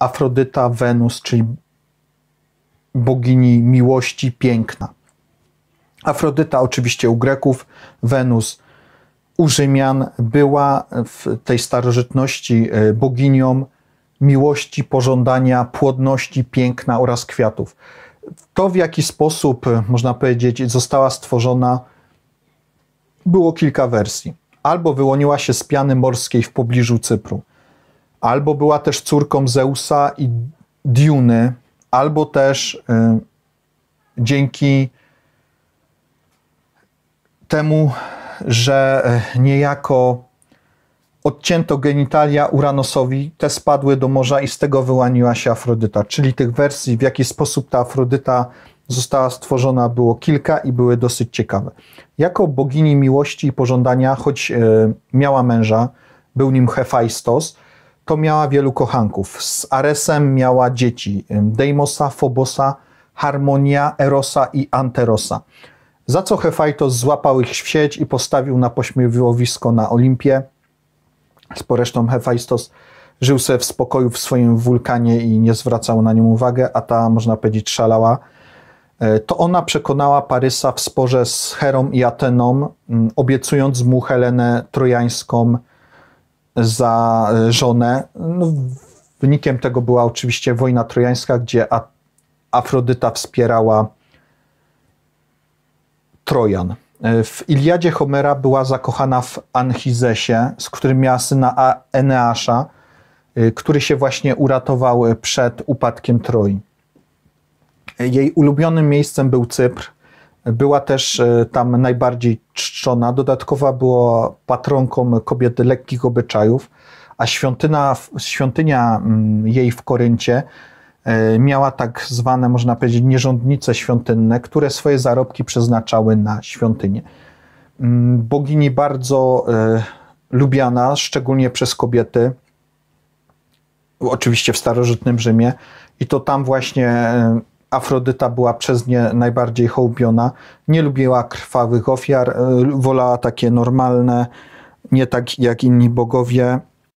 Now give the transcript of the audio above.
Afrodyta Wenus, czyli bogini miłości, piękna. Afrodyta oczywiście u Greków, Wenus u Rzymian była w tej starożytności e, boginią miłości, pożądania, płodności, piękna oraz kwiatów. To w jaki sposób, e, można powiedzieć, została stworzona, było kilka wersji. Albo wyłoniła się z piany morskiej w pobliżu Cypru, albo była też córką Zeusa i Diuny, albo też y, dzięki temu, że y, niejako odcięto genitalia Uranosowi, te spadły do morza i z tego wyłaniła się Afrodyta. Czyli tych wersji, w jaki sposób ta Afrodyta została stworzona, było kilka i były dosyć ciekawe. Jako bogini miłości i pożądania, choć y, miała męża, był nim Hefajstos, to miała wielu kochanków. Z Aresem miała dzieci Deimosa, Fobosa, Harmonia, Erosa i Anterosa. Za co Hefajtos złapał ich w sieć i postawił na pośmiewiskowisko na Olimpie. Zresztą Hefajstos żył sobie w spokoju w swoim wulkanie i nie zwracał na nią uwagi, a ta, można powiedzieć, szalała. E, to ona przekonała Parysa w sporze z Herą i Ateną, obiecując mu Helenę trojańską, za e, żonę. No, wynikiem tego była oczywiście wojna trojańska, gdzie Afrodyta wspierała Trojan. E, w Iliadzie Homera była zakochana w Anchizesie, z którym miała syna Eneasza, e, który się właśnie uratował przed upadkiem Troi. Jej ulubionym miejscem był Cypr, była też e, tam najbardziej czczona. Dodatkowa była patronką kobiet lekkich obyczajów, a świątyna, świątynia mm, jej w Koryncie e, miała tak zwane, można powiedzieć, nierządnice świątynne, które swoje zarobki przeznaczały na świątynię. Mm, bogini bardzo e, lubiana, szczególnie przez kobiety, oczywiście w starożytnym Rzymie, i to tam właśnie Afrodyta była przez nie najbardziej hołbiona. Nie lubiła krwawych ofiar, e, wolała takie normalne, nie tak jak inni bogowie.